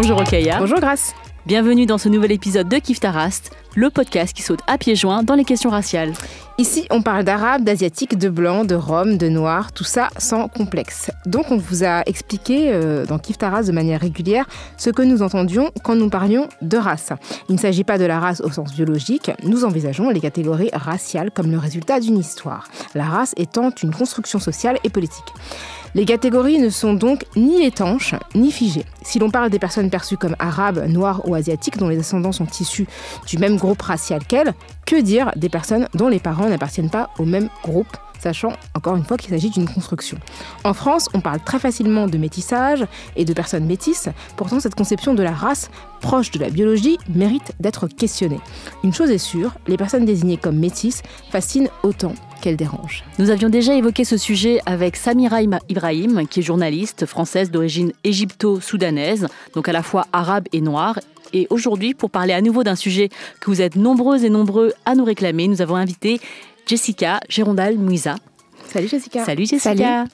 Bonjour Okaya. Bonjour Grace. Bienvenue dans ce nouvel épisode de Kif le podcast qui saute à pieds joints dans les questions raciales. Ici, on parle d'arabes, d'asiatique, de blanc, de roms, de noir, tout ça sans complexe. Donc, on vous a expliqué euh, dans Kif de manière régulière ce que nous entendions quand nous parlions de race. Il ne s'agit pas de la race au sens biologique, nous envisageons les catégories raciales comme le résultat d'une histoire, la race étant une construction sociale et politique. Les catégories ne sont donc ni étanches ni figées. Si l'on parle des personnes perçues comme arabes, noires ou asiatiques dont les ascendants sont issus du même groupe racial qu'elles, que dire des personnes dont les parents n'appartiennent pas au même groupe sachant encore une fois qu'il s'agit d'une construction. En France, on parle très facilement de métissage et de personnes métisses, pourtant cette conception de la race proche de la biologie mérite d'être questionnée. Une chose est sûre, les personnes désignées comme métisses fascinent autant qu'elles dérangent. Nous avions déjà évoqué ce sujet avec Samira Ibrahim, qui est journaliste française d'origine égypto-soudanaise, donc à la fois arabe et noire. Et aujourd'hui, pour parler à nouveau d'un sujet que vous êtes nombreuses et nombreux à nous réclamer, nous avons invité Jessica Gérondal Mouisa. Salut Jessica. Salut Jessica.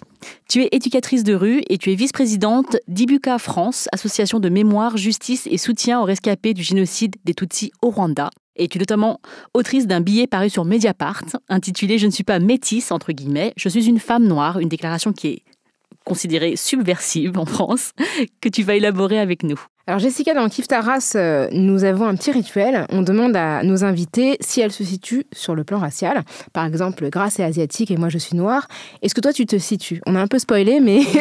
Tu es éducatrice de rue et tu es vice-présidente d'Ibuka France, association de mémoire, justice et soutien aux rescapés du génocide des Tutsis au Rwanda. Et tu es notamment autrice d'un billet paru sur Mediapart intitulé Je ne suis pas métisse, entre guillemets, je suis une femme noire, une déclaration qui est considérée subversive en France, que tu vas élaborer avec nous. Alors Jessica, dans Kif ta euh, nous avons un petit rituel. On demande à nos invités si elles se situent sur le plan racial. Par exemple, Grace est asiatique et moi je suis noire. Est-ce que toi tu te situes On a un peu spoilé, mais,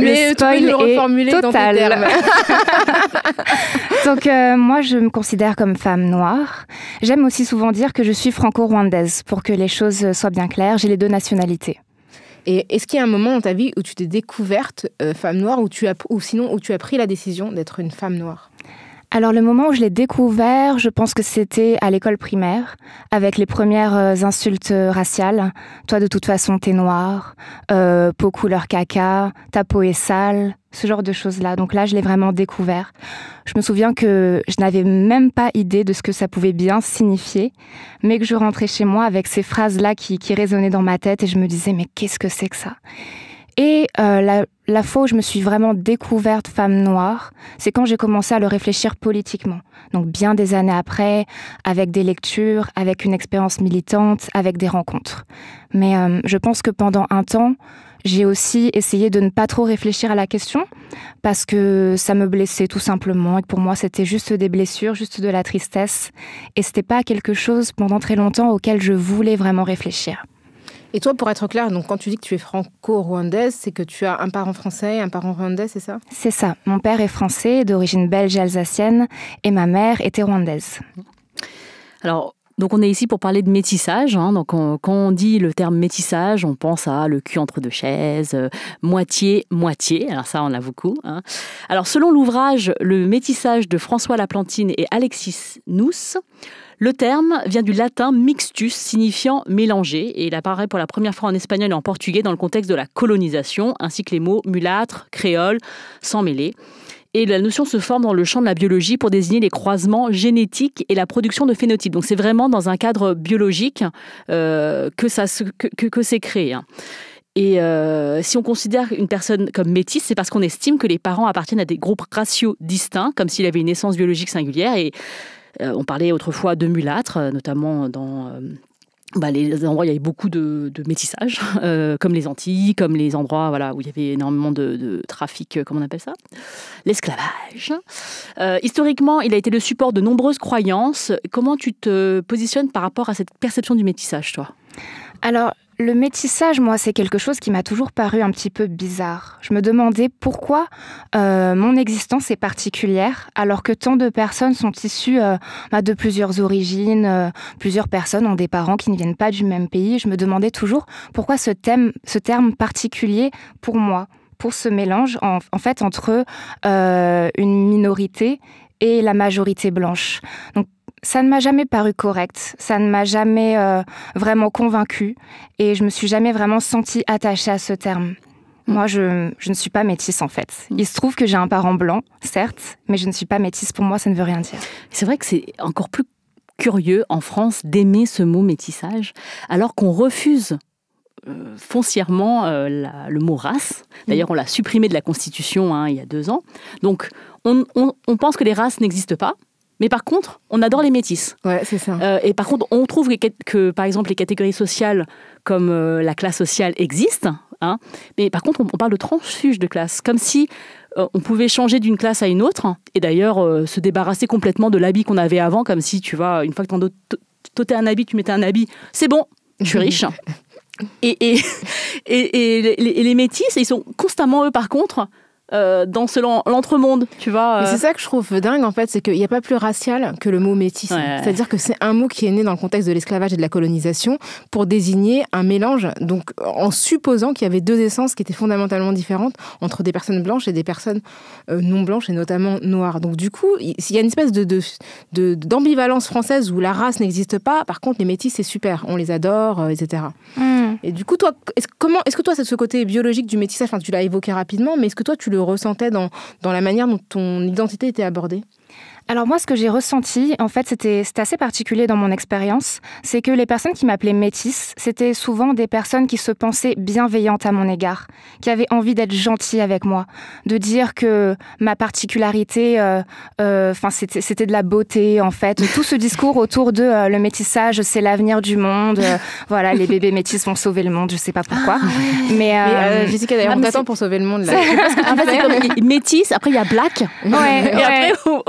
mais euh, le Donc euh, moi je me considère comme femme noire. J'aime aussi souvent dire que je suis franco-rwandaise pour que les choses soient bien claires. J'ai les deux nationalités. Et est-ce qu'il y a un moment dans ta vie où tu t'es découverte euh, femme noire, ou tu as, ou sinon où tu as pris la décision d'être une femme noire alors le moment où je l'ai découvert, je pense que c'était à l'école primaire, avec les premières euh, insultes euh, raciales. Toi de toute façon t'es noir, euh, peau couleur caca, ta peau est sale, ce genre de choses-là. Donc là je l'ai vraiment découvert. Je me souviens que je n'avais même pas idée de ce que ça pouvait bien signifier, mais que je rentrais chez moi avec ces phrases-là qui, qui résonnaient dans ma tête et je me disais mais qu'est-ce que c'est que ça et euh, la, la, fois où je me suis vraiment découverte femme noire, c'est quand j'ai commencé à le réfléchir politiquement. Donc bien des années après, avec des lectures, avec une expérience militante, avec des rencontres. Mais euh, je pense que pendant un temps, j'ai aussi essayé de ne pas trop réfléchir à la question parce que ça me blessait tout simplement et pour moi c'était juste des blessures, juste de la tristesse et c'était pas quelque chose pendant très longtemps auquel je voulais vraiment réfléchir. Et toi, pour être clair, donc quand tu dis que tu es franco-rwandaise, c'est que tu as un parent français et un parent rwandais, c'est ça C'est ça. Mon père est français, d'origine belge alsacienne, et ma mère était rwandaise. Alors, donc on est ici pour parler de métissage. Hein. Donc quand on dit le terme métissage, on pense à le cul entre deux chaises, euh, moitié, moitié. Alors ça, on l'a beaucoup. Hein. Alors selon l'ouvrage Le métissage de François Laplantine et Alexis Nousse », le terme vient du latin mixtus, signifiant mélanger, et il apparaît pour la première fois en espagnol et en portugais dans le contexte de la colonisation, ainsi que les mots mulâtre, créole, sans mêler. Et la notion se forme dans le champ de la biologie pour désigner les croisements génétiques et la production de phénotypes. Donc c'est vraiment dans un cadre biologique euh, que ça que, c'est créé. Hein. Et euh, si on considère une personne comme métisse, c'est parce qu'on estime que les parents appartiennent à des groupes ratios distincts, comme s'il avait une essence biologique singulière. Et euh, on parlait autrefois de mulâtres, euh, notamment dans... Euh, bah, les endroits où il y avait beaucoup de, métissage, comme les Antilles, comme les endroits où il y avait énormément de, trafic, comment on appelle ça L'esclavage. historiquement, il a été le support de nombreuses croyances. Comment tu te positionnes par rapport à cette perception du métissage, toi Alors, le métissage, moi, c'est quelque chose qui m'a toujours paru un petit peu bizarre. Je me demandais pourquoi euh, mon existence est particulière alors que tant de personnes sont issues euh, bah, de plusieurs origines, euh, plusieurs personnes ont des parents qui ne viennent pas du même pays. Je me demandais toujours pourquoi ce, thème, ce terme particulier pour moi, pour ce mélange en, fait entre une minorité et la majorité blanche ça ne m'a jamais paru correct, ça ne m'a jamais euh, vraiment convaincue et je me suis jamais vraiment sentie attachée à ce terme. Mm. Moi, je, ne suis pas métisse en fait. Mm. Il se trouve que j'ai un parent blanc, certes, mais je ne suis pas métisse. Pour moi, ça ne veut rien dire. C'est vrai que c'est encore plus curieux en France d'aimer ce mot métissage, alors qu'on refuse euh, foncièrement euh, le mot race. D'ailleurs, mm. on l'a supprimé de la Constitution hein, il y a deux ans. Donc, on pense que les races n'existent pas. Mais par contre, on adore les métisses. Ouais, c'est ça. Euh, et par contre, on trouve que, par exemple, les catégories sociales comme euh, la classe sociale existent. Hein. mais par contre, on, parle de transfuge de classe, comme si euh, on pouvait changer d'une classe à une autre, et d'ailleurs se débarrasser complètement de l'habit qu'on avait avant, comme si, tu vois, une fois que tu un habit, tu mettais un habit, c'est bon, je suis riche. et, et, les, les métisses, ils sont constamment, eux, par contre, euh, dans ce l'entremonde, tu vois. Euh. C'est ça que je trouve dingue, en fait, c'est qu'il n'y a pas plus racial que le mot métis. C'est-à-dire que c'est un mot qui est né dans le contexte de l'esclavage et de la colonisation pour désigner un mélange. Donc, en supposant qu'il y avait deux essences qui étaient fondamentalement différentes entre des personnes blanches et des personnes euh, non blanches et notamment noires. Donc, du coup, il y a une espèce de, d'ambivalence française où la race n'existe pas. Par contre, les métis, c'est super. On les adore, etc. Hmm. Et du coup, toi, est comment, est-ce que toi, c'est ce côté biologique du métissage Enfin, tu l'as évoqué rapidement, mais est-ce que toi, tu le ressentais dans la manière dont ton identité était abordée alors moi, ce que j'ai ressenti, en fait, c'était assez particulier dans mon expérience, c'est que les personnes qui m'appelaient métisse, c'était souvent des personnes qui se pensaient bienveillantes à mon égard, qui avaient envie d'être gentilles avec moi, de dire que ma particularité, euh, euh, enfin, euh, c'était de la beauté, en fait. Tout ce discours autour de euh, le métissage, c'est l'avenir du monde, voilà, les bébés métis vont sauver le monde, je sais pas pourquoi. Ah, mais, Jessica, d'ailleurs, ah, on pour sauver le monde, là. Ah, métis, après il y a black. Ouais,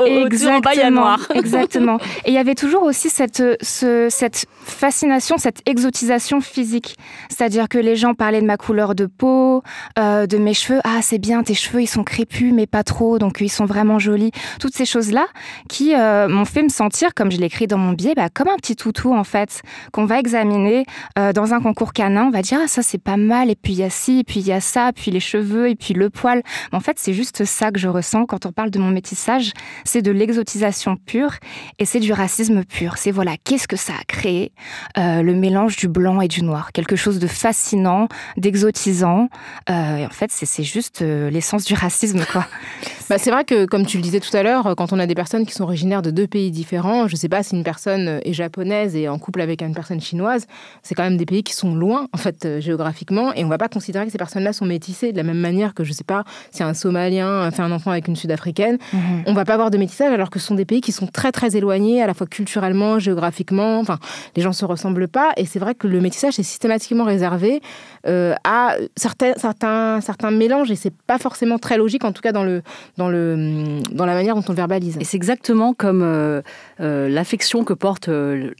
et exactement. Et il y avait toujours aussi cette, cette fascination, cette exotisation physique. C'est-à-dire que les gens parlaient de ma couleur de peau, euh, de mes cheveux. Ah, c'est bien, tes cheveux, ils sont crépus, mais pas trop, donc euh, ils sont vraiment jolis. Toutes ces choses-là qui euh, m'ont fait me sentir, comme je l'écris dans mon biais, bah, comme un petit toutou, en fait, qu'on va examiner dans un concours canin. On va dire, ah, ça, c'est pas mal, et puis il y a ci, et puis il y a ça, puis les cheveux, et puis le poil. en fait, c'est juste ça que je ressens quand on parle de mon métissage, c'est de l'exotisation Exotisation pure et c'est du racisme pur. C'est voilà, qu'est-ce que ça a créé euh, le mélange du blanc et du noir Quelque chose de fascinant, d'exotisant. Euh, en fait, c'est juste euh, l'essence du racisme, bah, c'est vrai que, comme tu le disais tout à l'heure, quand on a des personnes qui sont originaires de deux pays différents, je ne sais pas si une personne est japonaise et en couple avec une personne chinoise, c'est quand même des pays qui sont loin, en fait, géographiquement, et on ne va pas considérer que ces personnes-là sont métissées de la même manière que, je ne sais pas, si un Somalien fait un enfant avec une Sud-Africaine, mmh on ne va pas avoir de métissage alors que ce sont des pays qui sont très très éloignés, à la fois culturellement, géographiquement, enfin, les gens ne se ressemblent pas, et c'est vrai que le métissage est systématiquement réservé euh, à certains, certains, certains mélanges, et c'est pas forcément très logique, en tout cas dans, le, dans, le, dans la manière dont on verbalise. Et c'est exactement comme euh, euh, l'affection que porte le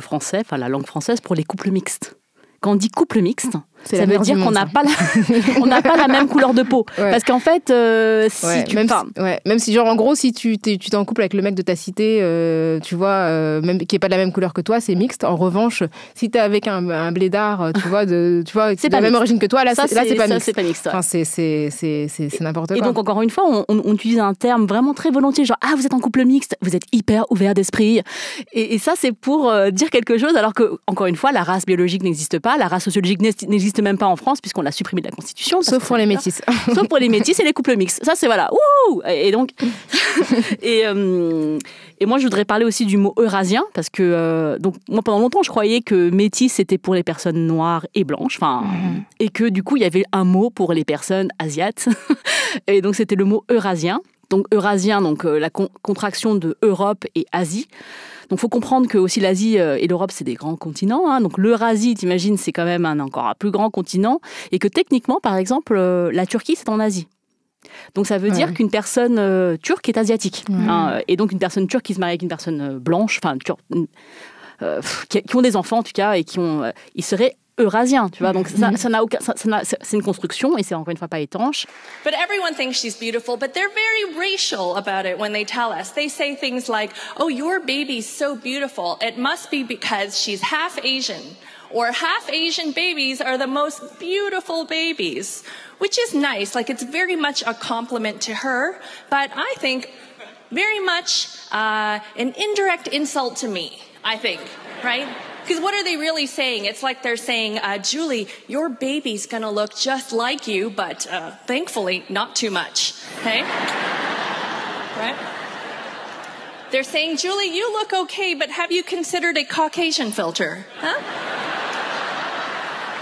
français, enfin la langue française, pour les couples mixtes. Quand on dit couple mixte, ça veut dire qu'on n'a pas, la... pas, la même couleur de peau. Parce qu'en fait, euh, si tu même si, même si, genre, en gros, si tu t'es en couple avec le mec de ta cité, euh, tu vois, euh, même, qui n'est pas de la même couleur que toi, c'est mixte. En revanche, si tu es avec un, un blédard, tu vois, de, tu vois, la même origine que toi, là, c'est pas, Enfin, c'est n'importe quoi. Et donc, encore une fois, on, utilise un terme vraiment très volontiers, genre, ah, vous êtes en couple mixte, vous êtes hyper ouvert d'esprit. Et, et, ça, c'est pour dire quelque chose, alors que, encore une fois, la race biologique n'existe pas, la race sociologique n'existe même pas en France puisqu'on l'a supprimé de la Constitution. Sauf pour les métis. Sauf pour les métis et les couples mixtes. Ça, c'est voilà. et donc, et, euh, et, moi, je voudrais parler aussi du mot eurasien parce que euh, donc moi, pendant longtemps, je croyais que métis c'était pour les personnes noires et blanches, enfin, mhm. et que du coup, il y avait un mot pour les personnes asiates. et donc, c'était le mot eurasien. Donc, eurasien, donc euh, la contraction de Europe et Asie. Donc, faut comprendre que aussi l'Asie euh, et l'Europe, c'est des grands continents. Hein. Donc, l'Eurasie, t'imagines, c'est quand même un encore un plus grand continent. Et que techniquement, par exemple, euh, la Turquie, c'est en Asie. Donc ça veut dire qu'une personne euh, turque est asiatique. Hein. et donc une personne turque qui se marie avec une personne blanche, enfin, qui, ont des enfants en tout cas, et qui ont, ils seraient eurasien, tu vois. Donc ça, mhm. n'a aucun, ça, ça c'est une construction et c'est encore une fois pas étanche. But everyone thinks she's beautiful, but they're very racial about it when they tell us. They say things like, "Oh, your baby's so beautiful. It must be because she's half Asian." Or half Asian babies are the most beautiful babies, which is nice. Like it's very much a compliment to her, but I think very much uh, an indirect insult to me. I think, right? Because what are they really saying? It's like they're saying, uh, Julie, your baby's going to look just like you, but uh, thankfully, not too much. Okay? right? They're saying, Julie, you look okay, but have you considered a Caucasian filter? Huh?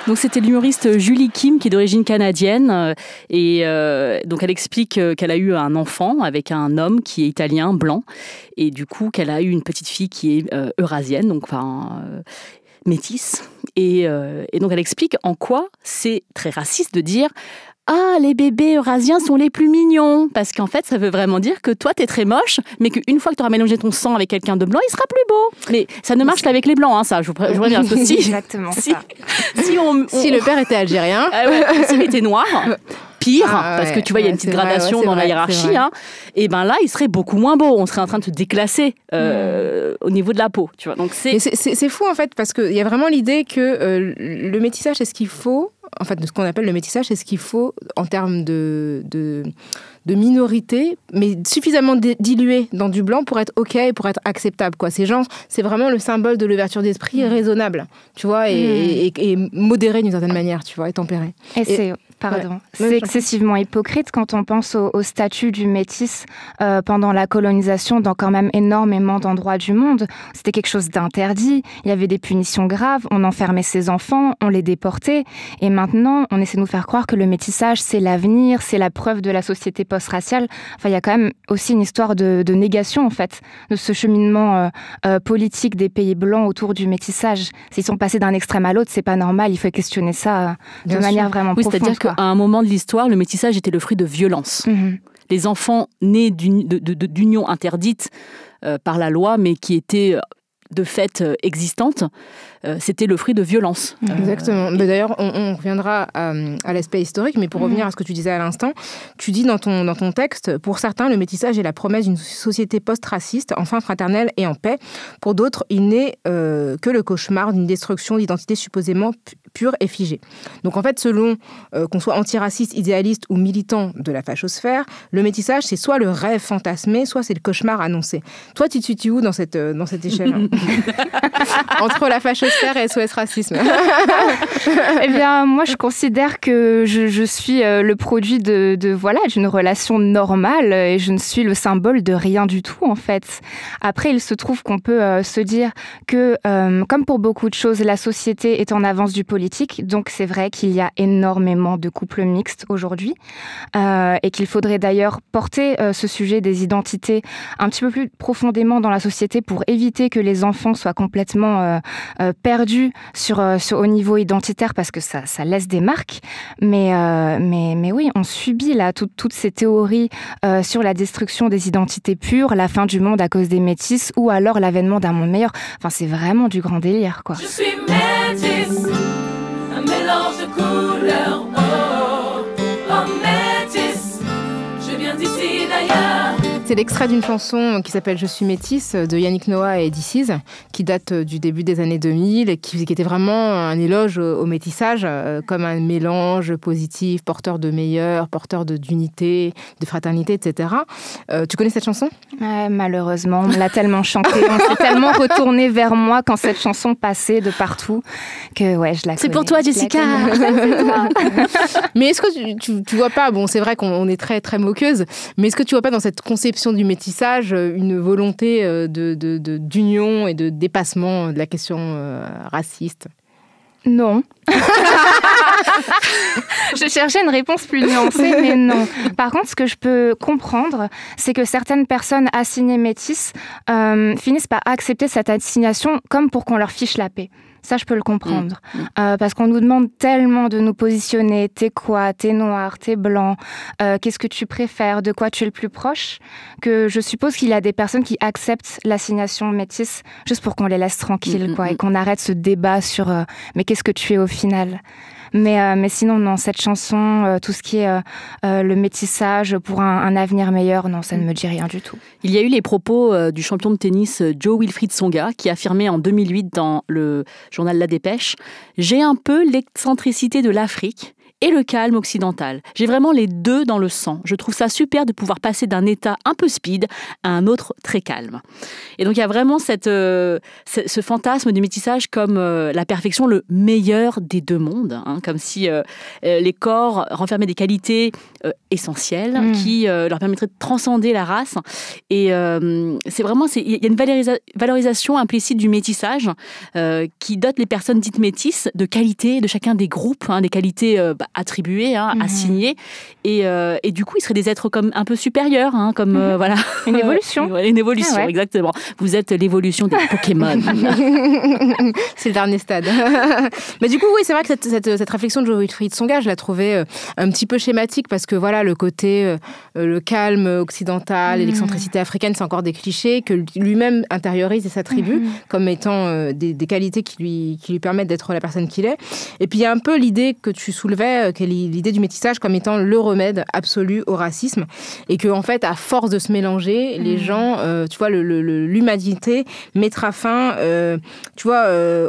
Donc c'était l'humoriste Julie Kim qui est d'origine canadienne et euh, donc elle explique euh, qu'elle a eu un enfant avec un homme qui est italien blanc et du coup qu'elle a eu une petite fille qui est euh, eurasienne donc enfin métisse et donc elle explique en quoi c'est très raciste de dire ah, les bébés eurasiens sont les plus mignons. Parce qu'en fait, ça veut vraiment dire que toi, t'es très moche, mais qu'une fois que tu auras mélangé ton sang avec quelqu'un de blanc, il sera plus beau. Mais ça ne marche qu'avec les blancs, hein, ça, je vous, préviens. Exactement si, Si, le père était algérien. Ah S'il était noir, pire, ah parce que tu vois, il y a une petite gradation dans la hiérarchie, hein, et ben là, il serait beaucoup moins beau. On serait en train de se déclasser euh, hmm. au niveau de la peau. Tu vois. Donc c'est fou en fait, parce qu'il y a vraiment l'idée que euh, le métissage, c'est ce qu'il faut en fait, de ce qu'on appelle le métissage, c'est ce qu'il faut en termes de, de, de minorité, mais suffisamment dilué dans du blanc pour être OK pour être acceptable. Quoi. Ces gens, c'est vraiment le symbole de l'ouverture d'esprit mmh. raisonnable, tu vois, mmh. et, modéré d'une certaine manière, tu vois, et tempéré. Et, c'est pardon. excessivement hypocrite quand on pense au, statut du métis euh, pendant la colonisation dans quand même énormément d'endroits du monde. C'était quelque chose d'interdit, il y avait des punitions graves, on enfermait ses enfants, on les déportait. Et maintenant, on essaie de nous faire croire que le métissage, c'est l'avenir, c'est la preuve de la société raciale enfin, il y a quand même aussi une histoire de, négation, en fait, de ce cheminement euh, euh, politique des pays blancs autour du métissage. S'ils sont passés d'un extrême à l'autre, c'est pas normal, il faut questionner ça euh, de manière vraiment oui, C'est-à-dire qu'à un moment de l'histoire, le métissage était le fruit de violence. Mhm. les enfants nés d'unions interdites par la loi, mais qui étaient de fait euh, existantes, euh, c'était le fruit de violences. Euh, Exactement. D'ailleurs, on, reviendra à, l'aspect historique, mais pour mm. revenir à ce que tu disais à l'instant, tu dis dans ton, dans ton texte, pour certains, le métissage est la promesse d'une société post-raciste, enfin fraternelle et en paix. Pour d'autres, il n'est que le cauchemar d'une destruction d'identité supposément pure et figée. Donc en fait, selon qu'on soit antiraciste, idéaliste ou militant de la fachosphère, le métissage, c'est soit le rêve fantasmé, soit c'est le cauchemar annoncé. Toi, tu te situes où dans cette, dans cette échelle Entre la fachosphère et SOS Racisme. eh bien, moi, je considère que je, suis euh, le produit de, voilà d'une relation normale et je ne suis le symbole de rien du tout, en fait. Après, il se trouve qu'on peut euh, se dire que, euh, comme pour beaucoup de choses, la société est en avance du politique. Donc, c'est vrai qu'il y a énormément de couples mixtes aujourd'hui et qu'il faudrait d'ailleurs porter ce sujet des identités un petit peu plus profondément dans la société pour éviter que les enfants soient complètement euh, euh perdus euh, sur, au niveau identitaire parce que ça, laisse des marques. Mais, euh, mais, mais oui, on subit là toutes ces théories sur la destruction des identités pures, la fin du monde à cause des métis ou alors l'avènement d'un monde meilleur. Enfin, c'est vraiment du grand délire, quoi. Je suis métis, un mélange de couleurs. c'est l'extrait d'une chanson qui s'appelle Je suis métisse de Yannick Noah et Dicis, qui date euh, du début des années 2000 et qui, était vraiment un éloge au, métissage euh, comme un mélange positif, porteur de meilleur, porteur d'unité, de, fraternité, etc. Euh, tu connais cette chanson Malheureusement, on l'a tellement chantée, on s'est tellement retourné vers moi quand cette chanson passait de partout que ouais, je la C'est pour toi, Jessica Mais est-ce que tu, tu vois pas, bon, c'est vrai qu'on est très très moqueuse, mais est-ce que tu vois pas dans cette conception du métissage, euh, une volonté d'union euh, de, de, et de dépassement de la question euh, raciste Non. je cherchais une réponse plus nuancée, mais non. Par contre, ce que je peux comprendre, c'est que certaines personnes assignées métisses finissent par accepter cette assignation comme pour qu'on leur fiche la paix. Ça, je peux le comprendre. Mm. Mm. Euh, parce qu'on nous demande tellement de nous positionner. T'es quoi T'es noir T'es blanc euh, Qu'est-ce que tu préfères De quoi tu es le plus proche Que je suppose qu'il y a des personnes qui acceptent l'assignation métisse juste pour qu'on les laisse tranquilles, mm, quoi, et qu'on arrête ce débat sur euh, mais qu'est-ce que tu es au final euh, mais, sinon, dans cette chanson, euh, tout ce qui est euh, le métissage pour un, avenir meilleur, non, ça ne me dit rien du tout. Il y a eu les propos du champion de tennis Joe Wilfried Songa qui a affirmé en 2008 dans le journal La Dépêche J'ai un peu l'excentricité de l'Afrique et le calme occidental. J'ai vraiment les deux dans le sang. Je trouve ça super de pouvoir passer d'un état un peu speed à un autre très calme. Et donc il y a vraiment cette, euh, ce, fantasme du métissage comme euh, la perfection, le meilleur des deux mondes, hein, comme si euh, les corps renfermaient des qualités essentielles mm. qui leur permettraient de transcender la race. Et c'est vraiment, il y a une valorisation implicite du métissage qui dote les personnes dites métisses de qualités de chacun des groupes, hein, des qualités bah, attribués, hein, mhm. Et, euh, et, du coup, ils seraient des êtres comme un peu supérieurs, hein, comme euh, voilà. Une évolution. Une évolution, ah exactement. Vous êtes l'évolution des Pokémon. c'est le dernier stade. Mais du coup, oui, c'est vrai que cette, cette, réflexion de Wilfried Songa, je la trouvais euh, un petit peu schématique parce que voilà, le côté, le calme occidental mhm. l'excentricité africaine, c'est encore des clichés que lui-même intériorise et s'attribue mhm. comme étant des, qualités qui lui, qui lui permettent d'être la personne qu'il est. Et puis, il y a un peu l'idée que tu soulevais euh, que l'idée du métissage comme étant le remède absolu au racisme et que en fait à force de se mélanger les mm. gens euh, tu vois l'humanité mettra fin euh, tu vois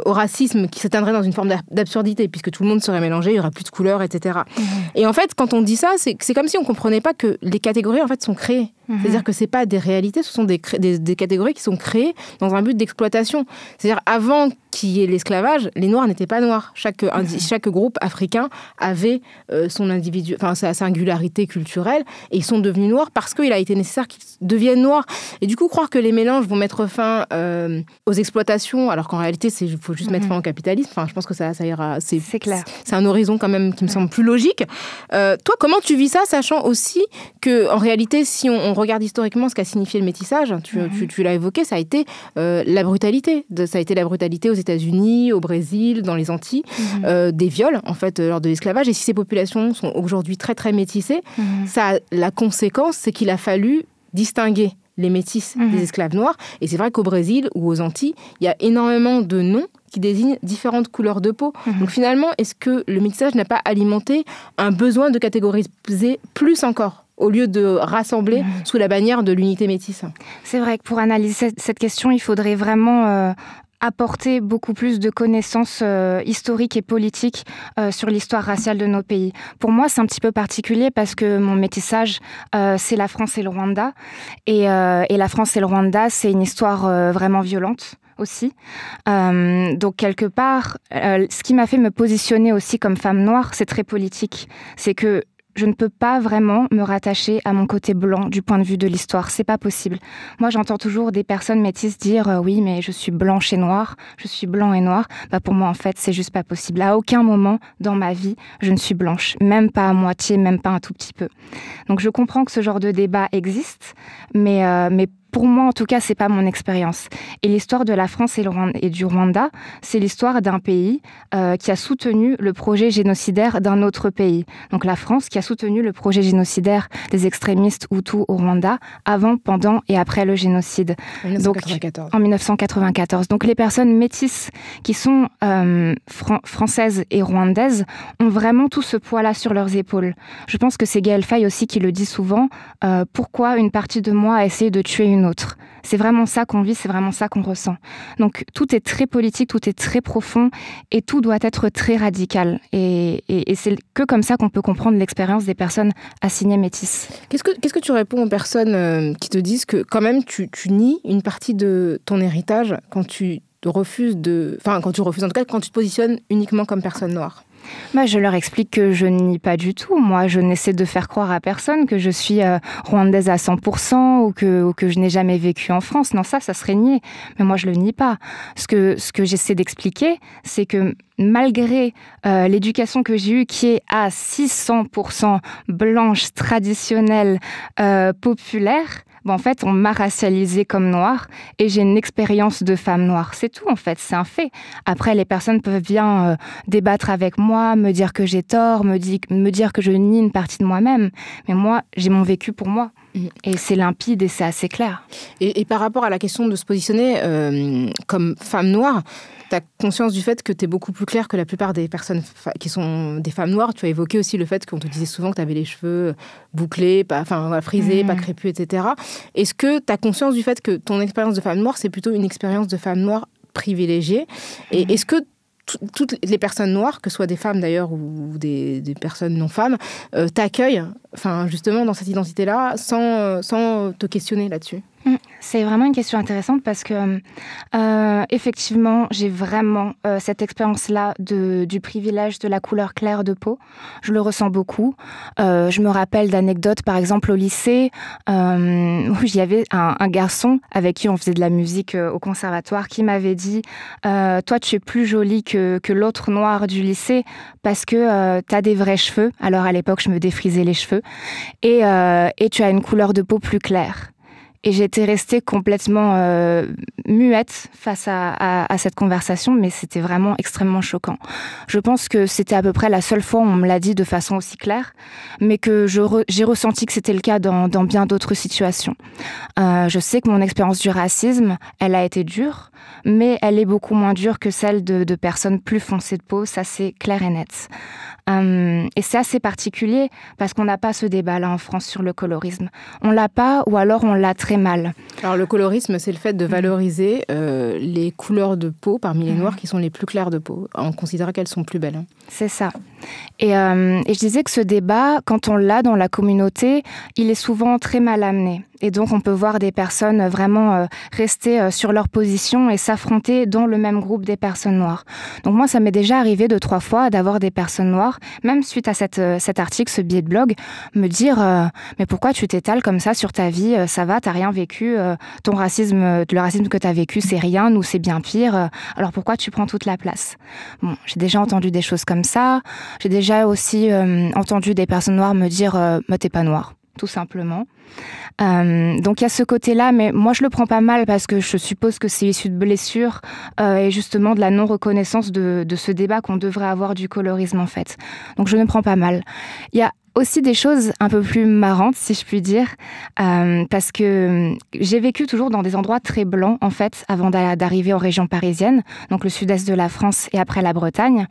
au racisme qui s'éteindrait dans une forme d'absurdité puisque tout le monde serait mélangé il y aura plus de couleurs etc mm. et en fait quand on dit ça c'est comme si on comprenait pas que les catégories en fait sont créées Mhm. C'est-à-dire que ce n'est pas des réalités, ce sont des, des, catégories qui sont créées dans un but d'exploitation. C'est-à-dire avant qu'il y ait l'esclavage, les Noirs n'étaient pas Noirs. Chaque, chaque groupe africain avait euh, son individu, sa singularité culturelle et ils sont devenus Noirs parce qu'il a été nécessaire qu'ils deviennent Noirs. Et du coup, croire que les mélanges vont mettre fin euh, aux exploitations, alors qu'en réalité, il faut juste mettre mhm. fin au capitalisme, je pense que ça, ça ira... C'est clair. C'est un horizon quand même qui me semble plus logique. Euh, toi, comment tu vis ça, sachant aussi que en réalité, si on regarde historiquement ce qu'a signifié le métissage, hein, tu, l'as évoqué, ça a été euh, la brutalité. ça a été la brutalité aux États-Unis, au Brésil, dans les Antilles, mhm. euh, des viols, en fait, euh, lors de l'esclavage. Et si ces populations sont aujourd'hui très, très métissées, mhm. ça la conséquence, c'est qu'il a fallu distinguer les métisses mhm. des esclaves noirs. Et c'est vrai qu'au Brésil ou aux Antilles, il y a énormément de noms qui désignent différentes couleurs de peau. Donc finalement, est-ce que le métissage n'a pas alimenté un besoin de catégoriser plus encore au lieu de rassembler mmh. sous la bannière de l'unité métisse. C'est vrai que pour analyser cette question, il faudrait vraiment euh, apporter beaucoup plus de connaissances euh, historiques et politiques euh, sur l'histoire raciale de nos pays. Pour moi, c'est un petit peu particulier parce que mon métissage, c'est la France et le Rwanda. Et, la France et le Rwanda, c'est une histoire vraiment violente aussi. donc quelque part, ce qui m'a fait me positionner aussi comme femme noire, c'est très politique. C'est que je ne peux pas vraiment me rattacher à mon côté blanc du point de vue de l'histoire. C'est pas possible. Moi, j'entends toujours des personnes métisses dire euh, oui, mais je suis blanche et noire, je suis blanc et noir. Bah pour moi, en fait, c'est juste pas possible. À aucun moment dans ma vie, je ne suis blanche, même pas à moitié, même pas un tout petit peu. Donc, je comprends que ce genre de débat existe, mais euh, mais pour moi en tout cas, c'est pas mon expérience. Et l'histoire de la France et, du Rwanda, c'est l'histoire d'un pays euh, qui a soutenu le projet génocidaire d'un autre pays. Donc la France qui a soutenu le projet génocidaire des extrémistes Hutus au Rwanda avant, pendant et après le génocide. En 1994. Donc, en 1994. Donc les personnes métisses qui sont euh, françaises et rwandaises ont vraiment tout ce poids-là sur leurs épaules. Je pense que c'est Gaël Fay aussi qui le dit souvent. Euh, pourquoi une partie de moi a essayé de tuer une c'est vraiment ça qu'on vit, c'est vraiment ça qu'on ressent. Donc tout est très politique, tout est très profond et tout doit être très radical. Et, c'est que comme ça qu'on peut comprendre l'expérience des personnes assignées métisses. Qu'est-ce que, que tu réponds aux personnes euh, qui te disent que quand même tu, tu nies une partie de ton héritage quand tu refuses de... Enfin, quand tu refuses, en tout cas, quand tu te positionnes uniquement comme personne noire bah, je leur explique que je nie pas du tout. Moi, je n'essaie de faire croire à personne que je suis euh, rwandaise à 100% ou que, je n'ai jamais vécu en France. Non, ça, ça serait nier. Mais moi, je le nie pas. Ce que, j'essaie d'expliquer, c'est que malgré euh, l'éducation que j'ai eue, qui est à 600% blanche, traditionnelle, euh, populaire, en fait, on m'a racialisée comme noire et j'ai une expérience de femme noire. C'est tout, en fait, c'est un fait. Après, les personnes peuvent bien euh, débattre avec moi, me dire que j'ai tort, me, dire que je nie une partie de moi-même. Mais moi, j'ai mon vécu pour moi. Mm. Et c'est limpide et c'est assez clair. Et, par rapport à la question de se positionner euh, comme femme noire, tu conscience du fait que tu es beaucoup plus claire que la plupart des personnes qui sont des femmes noires. Tu as évoqué aussi le fait qu'on te disait souvent que tu avais les cheveux euh, bouclés, pas, enfin, frisés, pas mmh. crépus, etc. Est-ce que tu as conscience du fait que ton expérience de femme noire, c'est plutôt une expérience de femme noire privilégiée Et mmh. est-ce que toutes les personnes noires, que ce soit des femmes d'ailleurs ou des, personnes non femmes, euh, t'accueillent, justement dans cette identité-là, sans, euh, sans te questionner là-dessus Mm. C'est vraiment une question intéressante parce que euh, effectivement, j'ai vraiment euh, cette expérience-là du privilège de la couleur claire de peau. Je le ressens beaucoup. Euh, je me rappelle d'anecdotes, par exemple au lycée, où il y avait un, garçon avec qui on faisait de la musique au conservatoire qui m'avait dit "Toi, tu es plus jolie que, l'autre noir du lycée parce que tu as des vrais cheveux." Alors à l'époque, je me défrisais les cheveux et tu as une couleur de peau plus claire. Et j'étais restée complètement euh, muette face à, cette conversation, mais c'était vraiment extrêmement choquant. Je pense que c'était à peu près la seule fois où on me l'a dit de façon aussi claire, mais que j'ai ressenti que c'était le cas dans, bien d'autres situations. Euh, je sais que mon expérience du racisme, elle a été dure, mais elle est beaucoup moins dure que celle de, de personnes plus foncées de peau, ça c'est clair et net. Euh, et c'est assez particulier parce qu'on n'a pas ce débat-là en France sur le colorisme. On l'a pas ou alors on l'a très mal. Alors le colorisme, c'est le fait de mm. valoriser euh, les couleurs de peau parmi les mm. noirs qui sont les plus claires de peau. On considère qu'elles sont plus belles. Hein. C'est ça. Et, euh, et, je disais que ce débat, quand on l'a dans la communauté, il est souvent très mal amené. Et donc on peut voir des personnes vraiment euh, rester euh, sur leur position et s'affronter dans le même groupe des personnes noires. Donc moi, ça m'est déjà arrivé de trois fois d'avoir des personnes noires, même suite à cet article, ce billet de blog, me dire Mais pourquoi tu t'étales comme ça sur ta vie Ça va, t'as rien vécu, ton racisme, le racisme que t'as vécu, c'est rien, nous c'est bien pire, alors pourquoi tu prends toute la place ?» Bon, j'ai déjà entendu des choses comme ça. J'ai déjà aussi euh, entendu des personnes noires me dire euh, mais t'es pas noire tout simplement. Euh, donc il y a ce côté-là, mais moi je le prends pas mal parce que je suppose que c'est issu de blessures et justement de la non-reconnaissance de, ce débat qu'on devrait avoir du colorisme en fait. Donc je ne prends pas mal. Il y a aussi des choses un peu plus marrantes, si je puis dire, parce que j'ai vécu toujours dans des endroits très blancs, en fait, avant d'arriver en région parisienne, donc le sud-est de la France et après la Bretagne.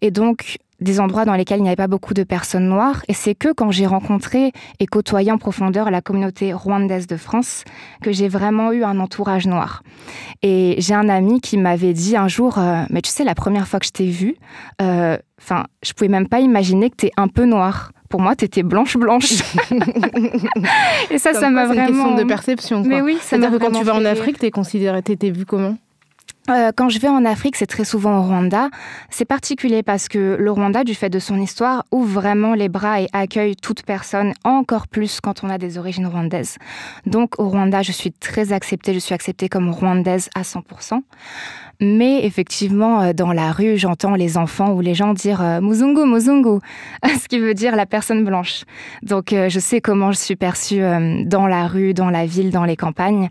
Et donc, des endroits dans lesquels il n'y avait pas beaucoup de personnes noires. Et c'est que quand j'ai rencontré et côtoyé en profondeur la communauté rwandaise de France que j'ai vraiment eu un entourage noir. Et j'ai un ami qui m'avait dit un jour, euh, mais tu sais, la première fois que je t'ai vue, euh, enfin, ne je pouvais même pas imaginer que tu es un peu noir pour moi, tu étais blanche blanche. et ça, ça m'a vraiment. C'est une question de perception. Mais oui, ça quand tu vas en Afrique, t'es considéré, vue comment euh, quand je vais en Afrique, c'est très souvent au Rwanda. C'est particulier parce que le Rwanda, du fait de son histoire, ouvre vraiment les bras et accueille toute personne, encore plus quand on a des origines rwandaises. Donc au Rwanda, je suis très acceptée, je suis acceptée comme rwandaise à 100%. Mais effectivement, euh, dans la rue, j'entends les enfants ou les gens dire euh, Muzungu, Muzungu, ce qui veut dire la personne blanche. Donc je sais comment je suis perçue dans la rue, dans la ville, dans les campagnes.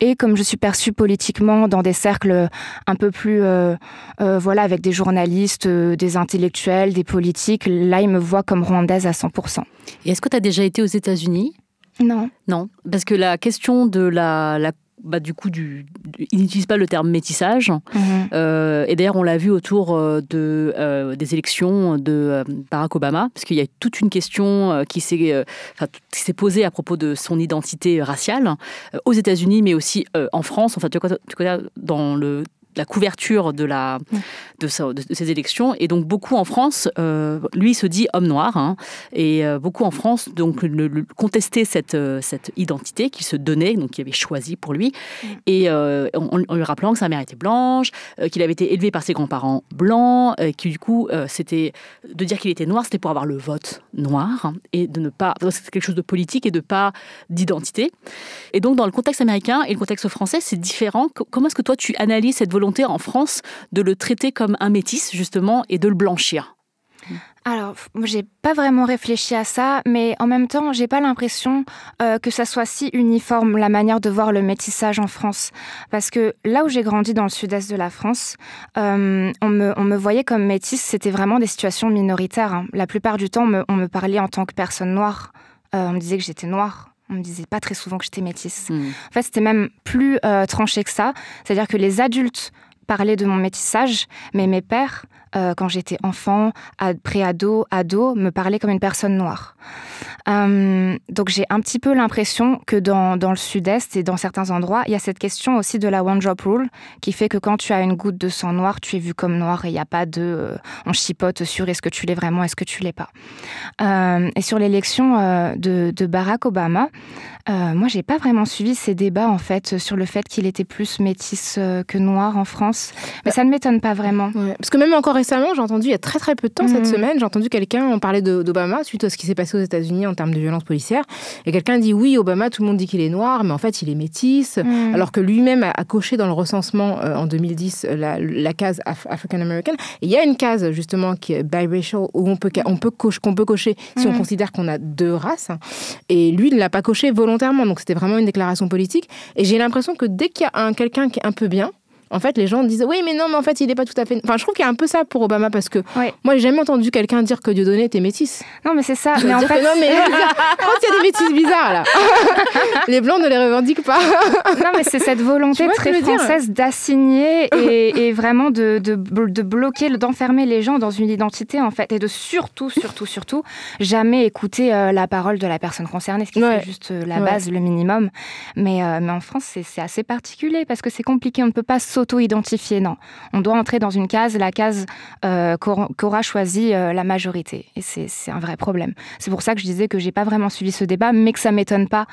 Et comme je suis perçue politiquement dans des cercles un peu plus, euh, euh, voilà, avec des journalistes, euh, des intellectuels, des politiques. Là, ils me voient comme rwandaise à 100%. Et est-ce que tu as déjà été aux États-Unis non. Non, parce que la question de la bah, du coup, du, du ils n'utilisent pas le terme métissage. Mhm. Euh, et d'ailleurs, on l'a vu autour euh, de, euh, des élections de Barack Obama, parce qu'il y a toute une question qui s'est posée à propos de son identité raciale aux États-Unis, mais aussi en France, enfin, fait, dans le la couverture de, la, mm. de, de, ces élections. Et donc beaucoup en France, euh, lui se dit homme noir, hein. et euh, beaucoup en France donc le, contester contestaient cette, euh, cette identité qu'il se donnait, donc qu'il avait choisi pour lui, mm. et en, lui rappelant que sa mère était blanche, qu'il avait été élevé par ses grands-parents blancs, et que du coup c'était de dire qu'il était noir, c'était pour avoir le vote noir hein, et de ne pas c'est quelque chose de politique et de pas d'identité. Et donc dans le contexte américain et le contexte français, c'est différent. Comment est-ce que toi tu analyses cette volonté en France de le traiter comme un métis, justement, et de le blanchir alors, j'ai pas vraiment réfléchi à ça, mais en même temps, j'ai pas l'impression euh, que ça soit si uniforme la manière de voir le métissage en France. Parce que là où j'ai grandi dans le sud-est de la France, euh, on, me, voyait comme métisse, c'était vraiment des situations minoritaires. Hein. La plupart du temps, on me, parlait en tant que personne noire. Euh, on me disait que j'étais noire. On me disait pas très souvent que j'étais métisse. Hmm. En fait, c'était même plus euh, tranché que ça. C'est-à-dire que les adultes parlaient de mon métissage, mais mes pères euh, quand j'étais enfant, pré-ado, ado, me parlait comme une personne noire. Euh, donc j'ai un petit peu l'impression que dans, le sud-est et dans certains endroits, il y a cette question aussi de la one drop rule qui fait que quand tu as une goutte de sang noir, tu es vu comme noir et il n'y a pas de euh, on chipote sur est-ce que tu l'es vraiment, est-ce que tu l'es pas. et sur l'élection de, Barack Obama, moi j'ai pas vraiment suivi ces débats en fait sur le fait qu'il était plus métisse que noir en France, mais bah ça ne m'étonne pas vraiment. parce que même encore récemment, j'ai entendu il y a très très peu de temps cette mm. semaine, j'ai entendu quelqu'un en parler d'Obama suite à ce qui s'est passé aux États-Unis en termes de violence policière. Et quelqu'un dit oui, Obama, tout le monde dit qu'il est noir, mais en fait il est métisse. Mm. alors que lui-même a, coché dans le recensement euh, en 2010 euh, la, case African American. Et il y a une case justement qui est biracial où on peut on peut cocher qu'on peut cocher si on mm. considère qu'on a deux races. Et lui ne l'a pas coché volontairement, donc c'était vraiment une déclaration politique. Et j'ai l'impression que dès qu'il y a quelqu'un qui est un peu bien en fait, les gens disent oui, mais non, mais en fait, il n'est pas tout à fait. Enfin, je trouve qu'il y a un peu ça pour Obama parce que moi, j'ai jamais entendu quelqu'un dire que Dieudonné était métisse. Non, mais c'est ça. Mais en fait, non, mais quand il y a des métisses bizarres là, les blancs ne les revendiquent pas. non, mais c'est cette volonté très française d'assigner et, vraiment de, de, bloquer, d'enfermer les gens dans une identité en fait, et de surtout, surtout, surtout jamais écouter euh, la parole de la personne concernée, ce qui est juste euh, la base, le minimum. Mais, euh, mais en France, c'est assez particulier parce que c'est compliqué. On ne peut pas sauter s'auto-identifier, non. On doit entrer dans une case, la case euh, qu'aura choisi euh, la majorité. Et c'est un vrai problème. C'est pour ça que je disais que j'ai pas vraiment suivi ce débat, mais que ça m'étonne pas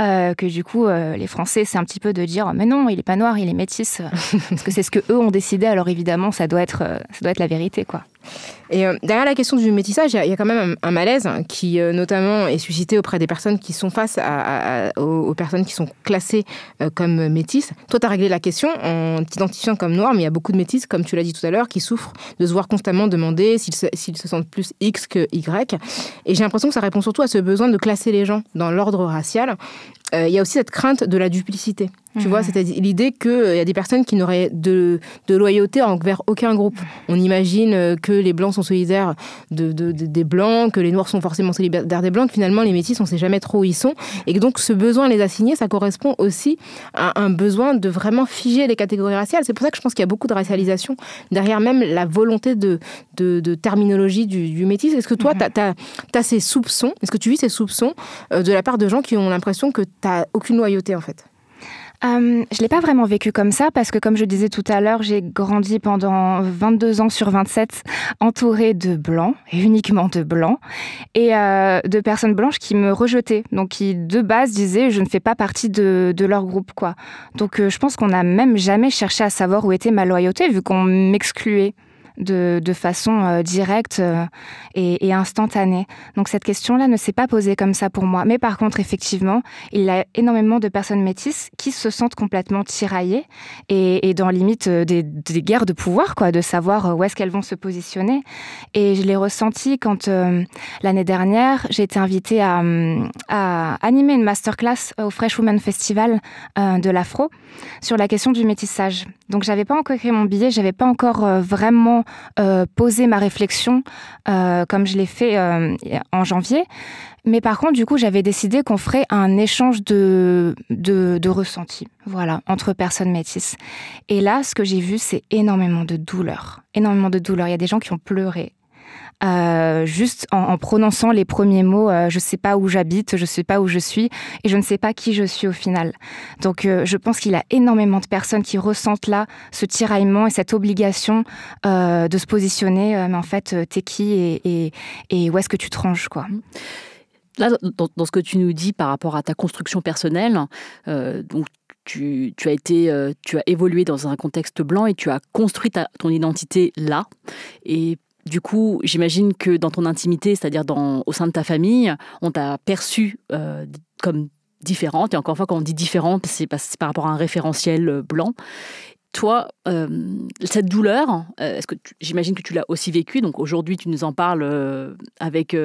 euh, que du coup euh, les Français, c'est un petit peu de dire oh, mais non, il est pas noir, il est métisse ». parce que c'est ce que eux ont décidé. Alors évidemment, ça doit être, ça doit être la vérité, quoi. Et euh, derrière la question du métissage, il y, a quand même un, malaise qui, euh, notamment, est suscité auprès des personnes qui sont face aux, personnes qui sont classées euh, comme métisses. Toi, tu as réglé la question en t'identifiant comme noir, mais il y a beaucoup de métisses, comme tu l'as dit tout à l'heure, qui souffrent de se voir constamment demander s'ils se, sentent plus X que Y. Et j'ai l'impression que ça répond surtout à ce besoin de classer les gens dans l'ordre racial. Il y a aussi cette crainte de la duplicité. Tu vois, c'est-à-dire l'idée qu'il y a des personnes qui n'auraient de, de, loyauté envers aucun groupe. On imagine que les blancs sont solidaires de, des Blancs, que les Noirs sont forcément solidaires des Blancs, que finalement les Métis, on ne sait jamais trop où ils sont. Et donc ce besoin à les assigner, ça correspond aussi à un besoin de vraiment figer les catégories raciales. C'est pour ça que je pense qu'il y a beaucoup de racialisation derrière même la volonté de, de terminologie du, du métis. Est-ce que toi, mhm. tu as, as, ces soupçons Est-ce que tu vis ces soupçons euh, de la part de gens qui ont l'impression que tu n'as aucune loyauté en fait euh, je ne l'ai pas vraiment vécu comme ça parce que, comme je disais tout à l'heure, j'ai grandi pendant 22 ans sur 27 entourée de blancs, et uniquement de blancs, et euh, de personnes blanches qui me rejetaient, donc qui de base disaient je ne fais pas partie de, leur groupe. quoi. Donc euh, je pense qu'on n'a même jamais cherché à savoir où était ma loyauté vu qu'on m'excluait de, façon euh, directe euh, et, instantanée. Donc cette question-là ne s'est pas posée comme ça pour moi. Mais par contre, effectivement, il y a énormément de personnes métisses qui se sentent complètement tiraillées et, dans limite euh, des, des, guerres de pouvoir, quoi, de savoir où est-ce qu'elles vont se positionner. Et je l'ai ressenti quand l'année dernière, j'ai été invitée à, animer une masterclass au Fresh Women Festival de l'Afro sur la question du métissage. Donc j'avais pas encore écrit mon billet, j'avais pas encore vraiment euh, poser ma réflexion euh, comme je l'ai fait euh, en janvier. Mais par contre, du coup, j'avais décidé qu'on ferait un échange de, de, de ressentis, voilà, entre personnes métisses. Et là, ce que j'ai vu, c'est énormément de douleur, énormément de douleur. Il y a des gens qui ont pleuré, euh, juste en, prononçant les premiers mots, je euh, je sais pas où j'habite, je ne sais pas où je suis, et je ne sais pas qui je suis au final. Donc euh, je pense qu'il y a énormément de personnes qui ressentent là ce tiraillement et cette obligation de se positionner, mais en fait, t'es qui et, où est-ce que tu te ranges, quoi. Là, dans, ce que tu nous dis par rapport à ta construction personnelle, donc tu, as été, tu as évolué dans un contexte blanc et tu as construit ton identité là. Et du coup, j'imagine que dans ton intimité, c'est-à-dire au sein de ta famille, on t'a perçu euh, comme différente. Et encore une fois, quand on dit différente, c'est par rapport à un référentiel euh, blanc toi, euh, cette douleur, euh, est-ce que j'imagine que tu l'as aussi vécue, donc aujourd'hui tu nous en parles euh, avec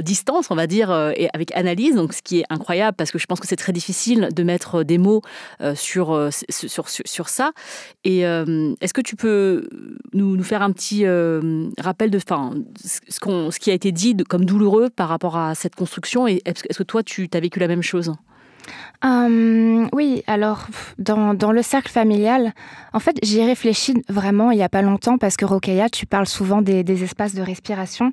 distance, on va dire, et avec analyse, donc ce qui est incroyable parce que je pense que c'est très difficile de mettre des mots sur, sur, sur, ça. Et est-ce que tu peux nous, faire un petit rappel de fin, ce, qu'on, ce qui a été dit comme douloureux par rapport à cette construction et est-ce que toi tu as vécu la même chose euh, oui, alors dans, le cercle familial, en fait, j'y réfléchis vraiment il n'y a pas longtemps parce que rokaya tu parles souvent des, espaces de respiration.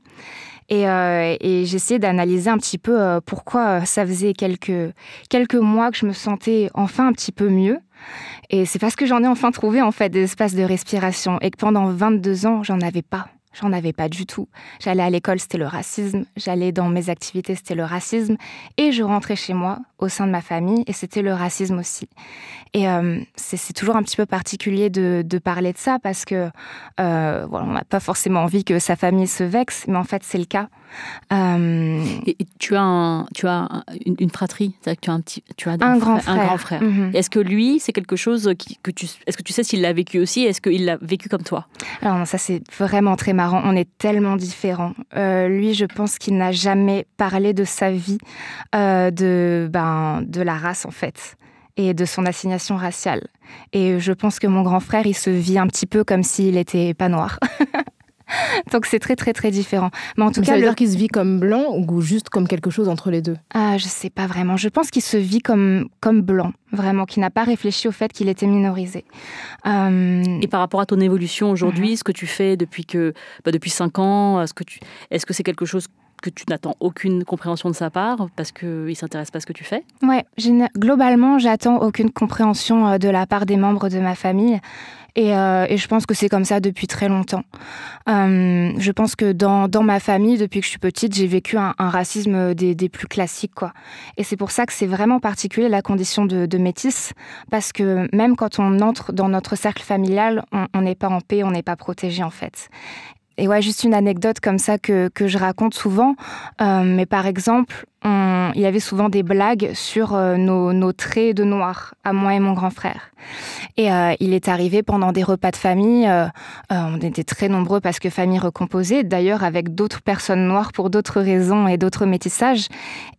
Et, euh, j'essayais d'analyser un petit peu euh, pourquoi euh, ça faisait quelques, quelques mois que je me sentais enfin un petit peu mieux. Et c'est parce que j'en ai enfin trouvé en fait des espaces de respiration et que pendant 22 ans, j'en avais pas. J'en avais pas du tout. J'allais à l'école, c'était le racisme. J'allais dans mes activités, c'était le racisme. Et je rentrais chez moi, au sein de ma famille, et c'était le racisme aussi. Et euh, c'est toujours un petit peu particulier de, parler de ça parce que euh, voilà, on n'a pas forcément envie que sa famille se vexe, mais en fait c'est le cas. Euh, tu as, tu as une, fratrie, tu as un petit, tu as grand frère. Mhm. Est-ce que lui, c'est quelque chose que tu, est-ce que tu sais s'il l'a vécu aussi Est-ce qu'il l'a vécu comme toi Alors ça c'est vraiment très marrant. On est tellement différents. Euh, lui, je pense qu'il n'a jamais parlé de sa vie, euh, de ben de la race en fait et de son assignation raciale. Et je pense que mon grand frère, il se vit un petit peu comme s'il n'était pas noir. Donc c'est très très très différent. Mais en tout cas, ça veut dire qu'il se vit comme blanc ou juste comme quelque chose entre les deux Ah, je sais pas vraiment. Je pense qu'il se vit comme comme blanc, vraiment, qu'il n'a pas réfléchi au fait qu'il était minorisé. Euh, Et par rapport à ton évolution aujourd'hui, mhm. ce que tu fais depuis que bah, depuis cinq ans, ce que tu est-ce que c'est quelque chose que tu n'attends aucune compréhension de sa part parce qu'il ne s'intéresse pas à ce que tu fais Ouais, globalement, j'attends aucune compréhension euh, de la part des membres de ma famille. Euh, et, je pense que c'est comme ça depuis très longtemps. je pense que dans, ma famille, depuis que je suis petite, j'ai vécu un, racisme euh, des, plus classiques. Quoi. Et c'est pour ça que c'est vraiment particulier la condition de, de, métis, parce que même quand on entre dans notre cercle familial, on n'est pas en paix, on n'est pas protégé en fait. Et ouais, juste une anecdote comme ça que, que je raconte souvent. Euh, mais par exemple, il y avait souvent des blagues sur euh, nos, traits de noir, à moi et mon grand frère. Et euh, il est arrivé pendant des repas de famille, euh, on était très nombreux parce que famille recomposée, d'ailleurs avec d'autres personnes noires pour d'autres raisons et d'autres métissages.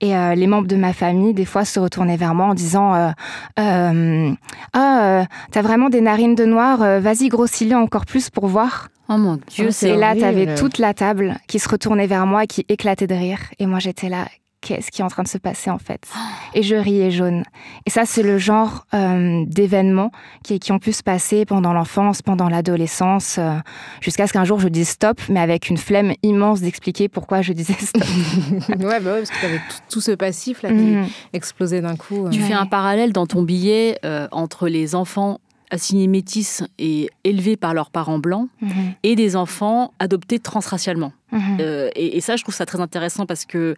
Et les membres de ma famille, des fois, se retournaient vers moi en disant Ah, t'as vraiment des narines de noir, vas-y, grossis encore plus pour voir. Oh mon Dieu, oh, c'est Et là, t'avais toute la table qui se retournait vers moi, qui éclatait de rire. Et moi, j'étais là, qu'est-ce qui est en train de se passer en fait ah. Et je riais jaune. Et ça, c'est le genre euh, d'événements qui, ont pu se passer pendant l'enfance, pendant l'adolescence, euh, jusqu'à ce qu'un jour je dise stop, mais avec une flemme immense d'expliquer pourquoi je disais stop. Bah ouais, parce que tu tout, ce passif là qui mhm. explosait d'un coup. Tu euh. fais un parallèle dans ton billet entre les enfants assignés métis et élevés par leurs parents blancs, mhm. et des enfants adoptés transracialement. Mhm. Euh, et, ça, je trouve ça très intéressant parce que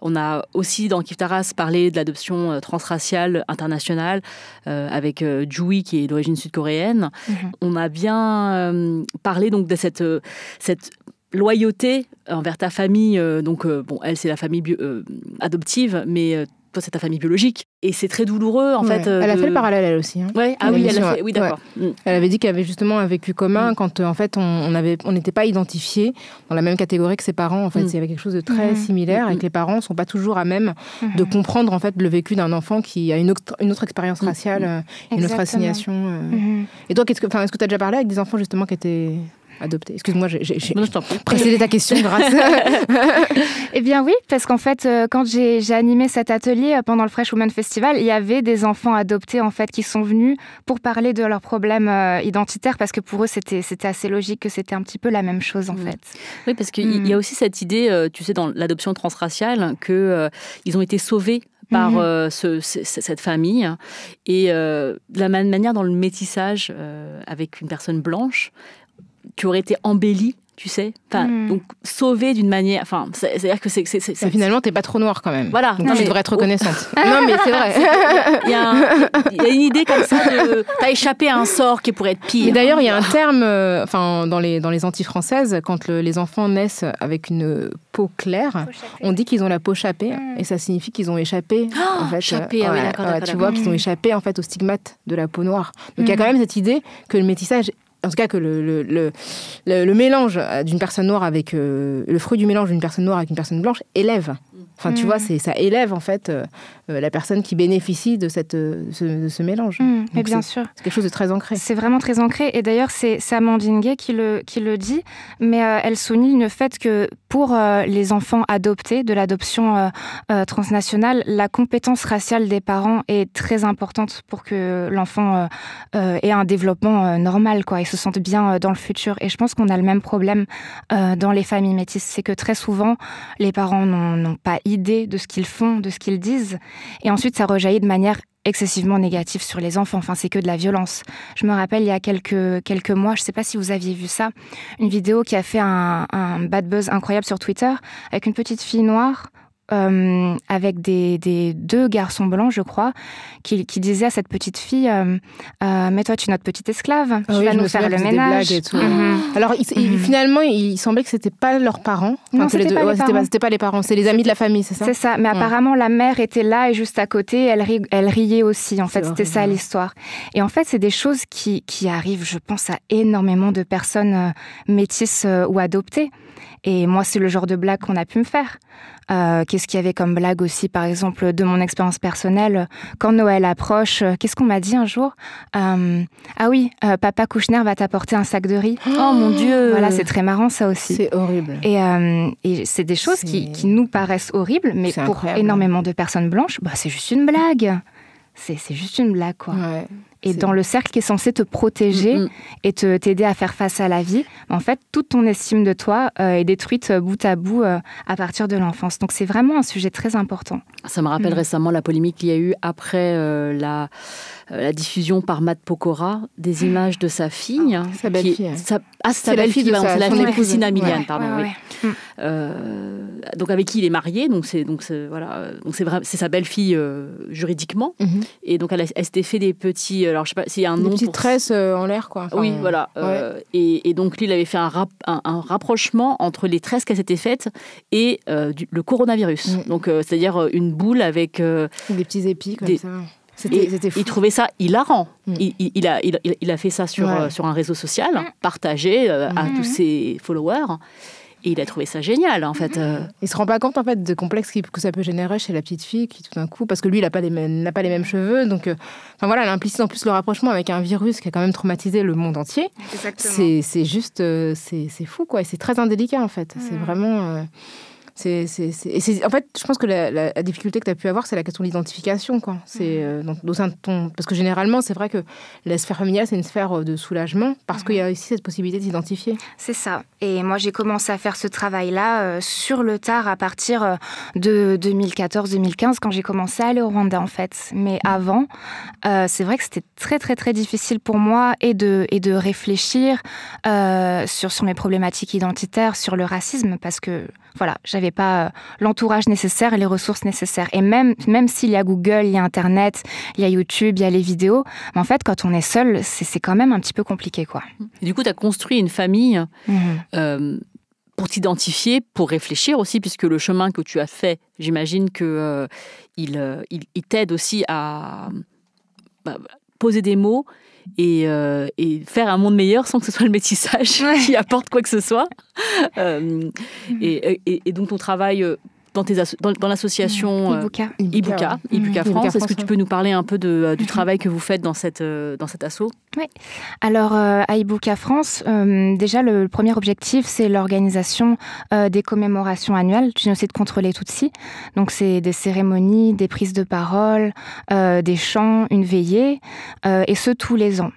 on a aussi dans Kiftaras parlé de l'adoption euh, transraciale internationale euh, avec euh, Jui qui est d'origine sud-coréenne. Mhm. On a bien parlé donc de cette, cette loyauté envers ta famille. donc bon, elle c'est la famille adoptive, mais toi, c'est ta famille biologique. Et c'est très douloureux, en fait. Euh, elle a fait le parallèle, elle aussi. Hein. Ah oui, elle a fait, oui, d'accord. Mm. Elle avait dit qu'elle avait justement un vécu commun mm. quand, euh, en fait, on n'était on pas identifié dans la même catégorie que ses parents. En fait, mm. il y avait quelque chose de très similaire et que les parents ne sont pas toujours à même de comprendre, en fait, le vécu d'un enfant qui a une autre, une autre expérience raciale, euh, une autre assignation. Mm-hmm. Et toi, est-ce que tu as déjà parlé avec des enfants, justement, qui étaient adopté Excuse-moi, j'ai précédé ta question grâce. eh bien oui, parce qu'en fait, euh, quand j'ai animé cet atelier euh, pendant le Fresh Women Festival, il y avait des enfants adoptés en fait qui sont venus pour parler de leurs problèmes euh, identitaires parce que pour eux c'était assez logique que c'était un petit peu la même chose en mm. fait. Oui, parce qu'il y a mm. aussi cette idée, tu sais, dans l'adoption transraciale, qu'ils ont été sauvés par mm-hmm. cette famille et de la même manière dans le métissage avec une personne blanche, tu aurais été embelli tu sais hmm. donc sauvé d'une manière enfin c'est à dire que c'est c'est finalement t'es pas trop noire, quand même voilà donc tu devrais être reconnaissante non mais c'est vrai il y, a une idée comme ça de t'as échappé à un sort qui pourrait être pire mais d'ailleurs il y a un terme euh, enfin dans les dans anti françaises quand les enfants naissent avec une peau claire on dit qu'ils ont la peau chapée hmm. et ça signifie qu'ils ont échappé ah, en fait euh, ah tu vois qu'ils ont hmm. échappé en fait au stigmate de la peau noire donc il y a quand même cette idée que le métissage en tout cas que le, le, le, mélange euh, d'une personne noire avec euh, le fruit du mélange d'une personne noire avec une personne blanche élève. Enfin, tu mm. vois, c'est ça élève en fait euh, la personne qui bénéficie de cette ce, de ce mélange. Mm, mais bien sûr, c'est quelque chose de très ancré. C'est vraiment très ancré. Et d'ailleurs, c'est Amandine qui le qui le dit, mais elle souligne le fait que pour les enfants adoptés de l'adoption transnationale, la compétence raciale des parents est très importante pour que l'enfant ait un développement normal, quoi se sentent bien euh, dans le futur. Et je pense qu'on a le même problème euh, dans les familles métisses. C'est que très souvent, les parents n'ont pas idée de ce qu'ils font, de ce qu'ils disent. Et ensuite, ça rejaillit de manière excessivement négative sur les enfants. Enfin, c'est que de la violence. Je me rappelle il y a quelques, quelques mois, je ne sais pas si vous aviez vu ça, une vidéo qui a fait un bad buzz incroyable sur Twitter avec une petite fille noire euh, avec des, deux garçons blancs, je crois, qui, disaient à cette petite fille euh, euh Mais toi, tu es notre petite esclave, ah tu nous faire le ménage. Mhm. Alors, mhm. finalement, il semblait que c'était pas leurs parents. c'était pas, pas, pas, les parents, c'est les amis de la famille, c'est ça C'est ça, mais mm. apparemment, la mère était là et juste à côté, elle, elle riait aussi. En fait, c'était ça l'histoire. Et en fait, c'est des choses qui, qui, arrivent, je pense, à énormément de personnes euh, métisses ou adoptées. Et moi, c'est le genre de blague qu'on a pu me faire. Euh, qu'est-ce qu'il y avait comme blague aussi, par exemple, de mon expérience personnelle Quand Noël approche, euh, qu'est-ce qu'on m'a dit un jour euh, Ah oui, papa Kouchner va t'apporter un sac de riz. Oh mon Dieu Voilà, c'est très marrant ça aussi. C'est horrible. Et, c'est des choses qui, nous paraissent horribles, mais pour énormément de personnes blanches, bah, c'est juste une blague. C'est juste une blague, quoi. Ouais et dans le cercle qui est censé te protéger mm, mm. et te t'aider à faire face à la vie, en fait, toute ton estime de toi euh, est détruite euh, bout à bout euh, à partir de l'enfance. Donc c'est vraiment un sujet très important. Ça me rappelle mm. récemment la polémique qu'il y a eu après la, la, diffusion par Matt Pokora des ah. images de sa fille. Ah, sa belle-fille. sa belle-fille, la, fille, cousine pardon. donc avec qui il est marié, donc c'est donc voilà, c'est sa belle-fille juridiquement. Mm-hmm. Et donc elle, elle s'était fait des petits alors je sais un tresses euh, en l'air, quoi. oui, voilà. Euh, et, et, donc il avait fait un, un, rapprochement entre les tresses qu'elles s'étaient faites et euh, le coronavirus. Mm. Donc c'est-à-dire une boule avec. Des petits épis comme ça. C'était, Il trouvait ça hilarant. Mm. Il, il, a, il, a fait ça sur, sur un réseau social, mm. partagé à tous ses followers. Et il a trouvé ça génial, en fait. Euh. Il se rend pas compte, en fait, de complexe que ça peut générer chez la petite fille qui, tout d'un coup, parce que lui, il n'a pas, les mêmes, pas les mêmes cheveux. Donc, euh, enfin voilà, l'implicite en plus le rapprochement avec un virus qui a quand même traumatisé le monde entier. C'est juste, euh, c'est fou, quoi. Et c'est très indélicat, en fait. C'est vraiment c'est, en fait, je pense que la, difficulté que tu as pu avoir, c'est la question de l'identification. Quoi. C'est, mhm. euh, dans, ton... Parce que généralement, c'est vrai que la sphère familiale, c'est une sphère euh, de soulagement, parce qu'il y a mhm. aussi cette possibilité de s'identifier. C'est ça. Et moi, j'ai commencé à faire ce travail-là euh, sur le tard à partir de 2014-2015, quand j'ai commencé à aller au Rwanda, en fait. Mais mhm. avant, c'est vrai que c'était très, très, très difficile pour moi et de, et de réfléchir sur, sur mes problématiques identitaires, sur le racisme, parce que voilà, j'avais pas euh, l'entourage nécessaire et les ressources nécessaires. Et même, même s'il y a Google, il y a Internet, il y a YouTube, il y a les vidéos, en fait, quand on est seul, c'est quand même un petit peu compliqué, quoi. du coup, tu as construit une famille mmh. euh, pour t'identifier, pour réfléchir aussi, puisque le chemin que tu as fait, j'imagine que euh, il, il, t'aide aussi à bah, poser des mots euh, et, faire un monde meilleur sans que ce soit le métissage qui apporte quoi que ce soit. Euh, et, donc ton travail... Euh, dans, l'association mmh. euh, Ibuka. Mmh. France. Est-ce que tu peux nous parler un peu euh, du mmh. travail que vous faites dans, cette, euh, dans cet assaut Oui. Alors, à Ibuka France, déjà, le, premier objectif, c'est l'organisation des commémorations annuelles de contrôler contre les Tutsis. Donc, c'est des cérémonies, des prises de parole, des chants, une veillée, et ce, tous les ans.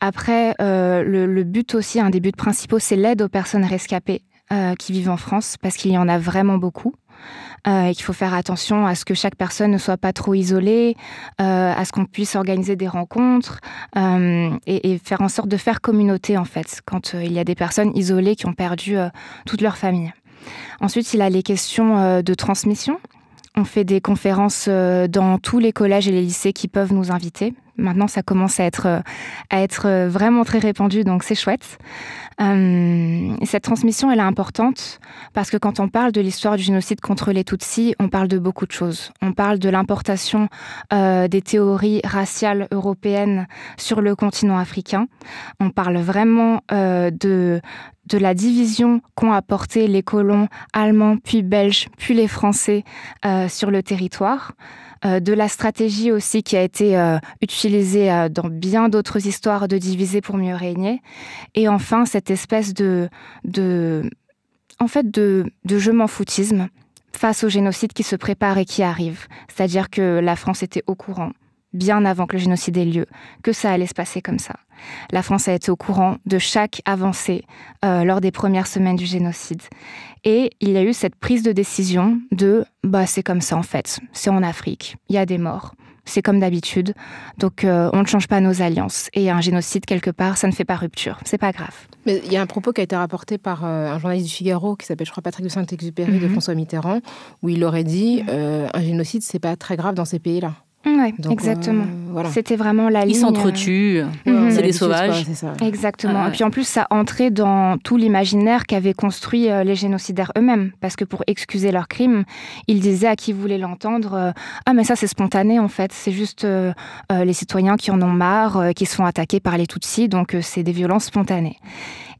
Après, le, but aussi, un des buts principaux, c'est l'aide aux personnes rescapées qui vivent en France, parce qu'il y en a vraiment beaucoup. Euh, il et qu'il faut faire attention à ce que chaque personne ne soit pas trop isolée, euh, à ce qu'on puisse organiser des rencontres euh, et, et, faire en sorte de faire communauté en fait quand il y a des personnes isolées qui ont perdu toute leur famille. Ensuite, il a les questions de transmission. On fait des conférences dans tous les collèges et les lycées qui peuvent nous inviter maintenant, ça commence à être, euh, à être euh, vraiment très répandu, donc c'est chouette. Euh, cette transmission, elle est importante parce que quand on parle de l'histoire du génocide contre les Tutsis, on parle de beaucoup de choses. On parle de l'importation des théories raciales européennes sur le continent africain. On parle vraiment de de la division qu'ont apporté les colons allemands, puis belges, puis les Français sur le territoire. Euh, de la stratégie aussi qui a été euh, utilisée euh, dans bien d'autres histoires de diviser pour mieux régner. Et enfin, cette espèce de, de en fait, de, de je m'en foutisme face au génocide qui se prépare et qui arrive. C'est-à-dire que la France était au courant bien avant que le génocide ait lieu, que ça allait se passer comme ça. La France a été au courant de chaque avancée euh, lors des premières semaines du génocide. Et il y a eu cette prise de décision de bah c'est comme ça en fait, c'est en Afrique, il y a des morts, c'est comme d'habitude, donc euh, on ne change pas nos alliances. Et un génocide quelque part, ça ne fait pas rupture, c'est pas grave. Mais il y a un propos qui a été rapporté par euh, un journaliste du Figaro qui s'appelle, je crois, Patrick de Saint-Exupéry de mhm. François Mitterrand, où il aurait dit un génocide, c'est pas très grave dans ces pays-là. Oui, exactement. Euh, C'était vraiment la ligne. Ils s'entretuent, euh, mhm. c'est des sauvages. Exactement. Ah, et puis en plus, ça entrait dans tout l'imaginaire qu'avaient construit euh, les génocidaires eux-mêmes. Parce que pour excuser leurs crimes, ils disaient à qui voulait l'entendre Ah, mais ça, c'est spontané en fait. C'est juste les citoyens qui en ont marre, qui sont attaqués par les Tutsis. Donc, c'est des violences spontanées.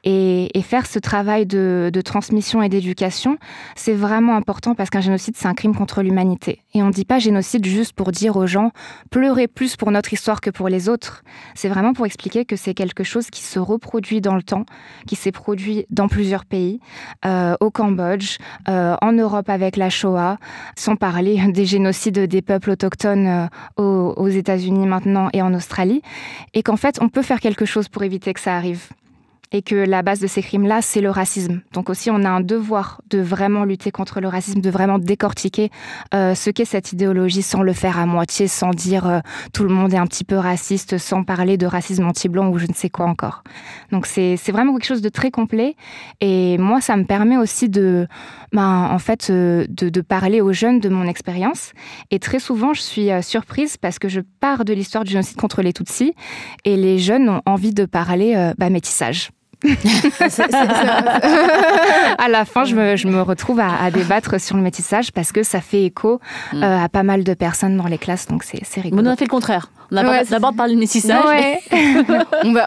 Et, faire ce travail de, transmission et d'éducation, c'est vraiment important parce qu'un génocide, c'est un crime contre l'humanité. Et on ne dit pas génocide juste pour dire aux gens pleurez plus pour notre histoire que pour les autres. C'est vraiment pour expliquer que c'est quelque chose qui se reproduit dans le temps, qui s'est produit dans plusieurs pays, euh, au Cambodge, euh, en Europe avec la Shoah, sans parler des génocides des peuples autochtones euh, aux États-Unis maintenant et en Australie, et qu'en fait on peut faire quelque chose pour éviter que ça arrive et que la base de ces crimes-là, c'est le racisme. Donc aussi, on a un devoir de vraiment lutter contre le racisme, de vraiment décortiquer euh, ce qu'est cette idéologie sans le faire à moitié, sans dire euh, tout le monde est un petit peu raciste, sans parler de racisme anti-blanc ou je ne sais quoi encore. Donc c'est vraiment quelque chose de très complet et moi, ça me permet aussi de, ben, en fait, euh, de, de parler aux jeunes de mon expérience. Et très souvent, je suis surprise parce que je pars de l'histoire du génocide contre les Tutsis et les jeunes ont envie de parler bah, métissage. à la fin, je me, retrouve à, débattre sur le métissage parce que ça fait écho mm. euh, à pas mal de personnes dans les classes, donc c'est rigolo. Mais on a fait le contraire. On d'abord parlé du métissage.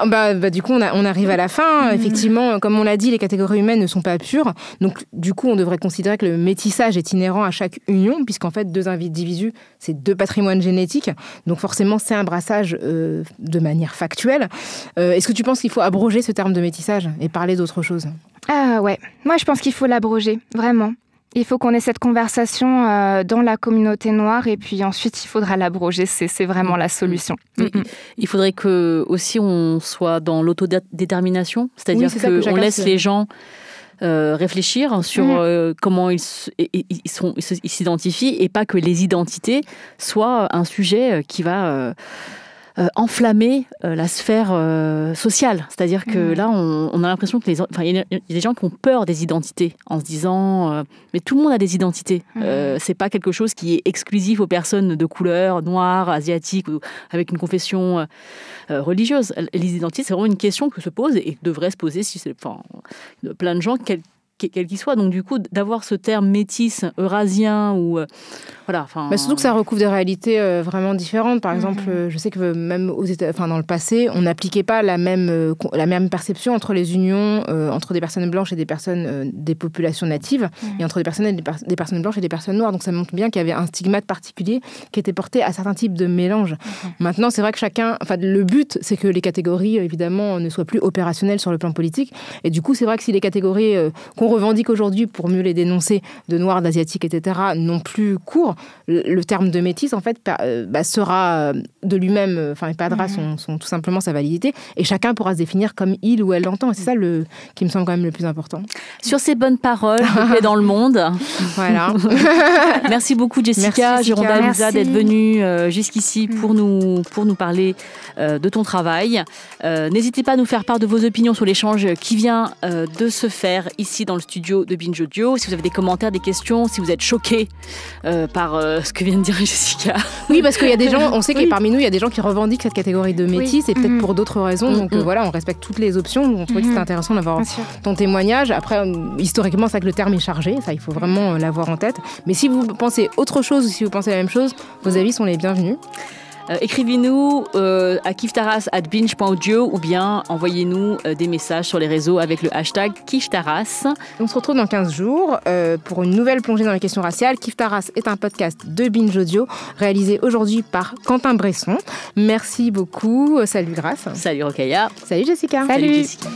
bah, du coup, on, arrive à la fin. Mm. Effectivement, euh, comme on l'a dit, les catégories humaines ne sont pas pures. Donc, du coup, on devrait considérer que le métissage est inhérent à chaque union, puisqu'en fait, deux individus, c'est deux patrimoines génétiques. Donc, forcément, c'est un brassage euh, de manière factuelle. Euh, est-ce que tu penses qu'il faut abroger ce terme de métissage et parler d'autre chose Ah ouais. Moi, je pense qu'il faut l'abroger, vraiment. Il faut qu'on ait cette conversation euh, dans la communauté noire et puis ensuite il faudra l'abroger. C'est vraiment mm. la solution. Mm. Mm, il faudrait que aussi on soit dans l'autodétermination, c'est-à-dire qu'on laisse les gens euh, réfléchir sur comment ils s'identifient et pas que les identités soient un sujet euh, qui va euh, enflammer euh, la sphère euh, sociale. C'est-à-dire que mm. là, on, a l'impression que les, enfin, y, a des gens qui ont peur des identités en se disant, mais tout le monde a des identités. Mm. c'est pas quelque chose qui est exclusif aux personnes de couleur, noire, asiatique ou avec une confession religieuse. Les identités, c'est vraiment une question que se pose et devrait se poser si c'est, enfin, plein de gens, quel qu'il soit. Donc du coup, d'avoir ce terme métis eurasien ou euh, voilà. Enfin. Bah, surtout que ça recouvre des réalités euh, vraiment différentes. Par mhm. exemple, euh, je sais que même aux États, enfin dans le passé, on n'appliquait pas la même la même perception entre les unions entre des personnes blanches et des personnes des populations natives mhm. et entre des personnes des, personnes blanches et des personnes noires. Donc ça montre bien qu'il y avait un stigmate particulier qui était porté à certains types de mélanges. Mhm. Maintenant, c'est vrai que chacun, enfin le but, c'est que les catégories évidemment ne soient plus opérationnelles sur le plan politique. Et du coup, c'est vrai que si les catégories qu'on revendique aujourd'hui pour mieux les dénoncer de noirs, d'asiatiques, etc., non plus court, le terme de métis, en fait, euh, bah, sera euh, de lui-même, euh, enfin, perdra mhm. son, tout simplement sa validité, et chacun pourra se définir comme il ou elle l'entend. Et c'est ça le, qui me semble quand même le plus important. Sur ces bonnes paroles, je dans le monde. Voilà. Merci beaucoup, Jessica, Gironda d'être venue jusqu'ici mm. pour, nous, pour nous parler de ton travail. N'hésitez pas à nous faire part de vos opinions sur l'échange qui vient de se faire ici dans le le studio de Binge Audio. Si vous avez des commentaires, des questions, si vous êtes choqués euh, par euh, ce que vient de dire Jessica. Oui, parce qu'il y a des gens, on sait que parmi nous, il y a des gens qui revendiquent cette catégorie de métis et peut-être mm-hmm. pour d'autres raisons. Donc mm-hmm. voilà, on respecte toutes les options. On trouvait que mm-hmm. c'était intéressant d'avoir ton témoignage. Après, euh, historiquement, c'est vrai que le terme est chargé. Ça, il faut vraiment l'avoir en tête. Mais si vous pensez autre chose ou si vous pensez la même chose, vos avis sont les bienvenus. Euh, écrivez-nous euh, à kiftaras.binge.audio ou bien envoyez-nous euh, des messages sur les réseaux avec le hashtag Kiftaras. On se retrouve dans 15 jours pour une nouvelle plongée dans les questions raciales. Kiftaras est un podcast de Binge Audio réalisé aujourd'hui par Quentin Bresson. Merci beaucoup. Salut Grâce. Salut Rokaya. Salut Jessica. Salut Jessica.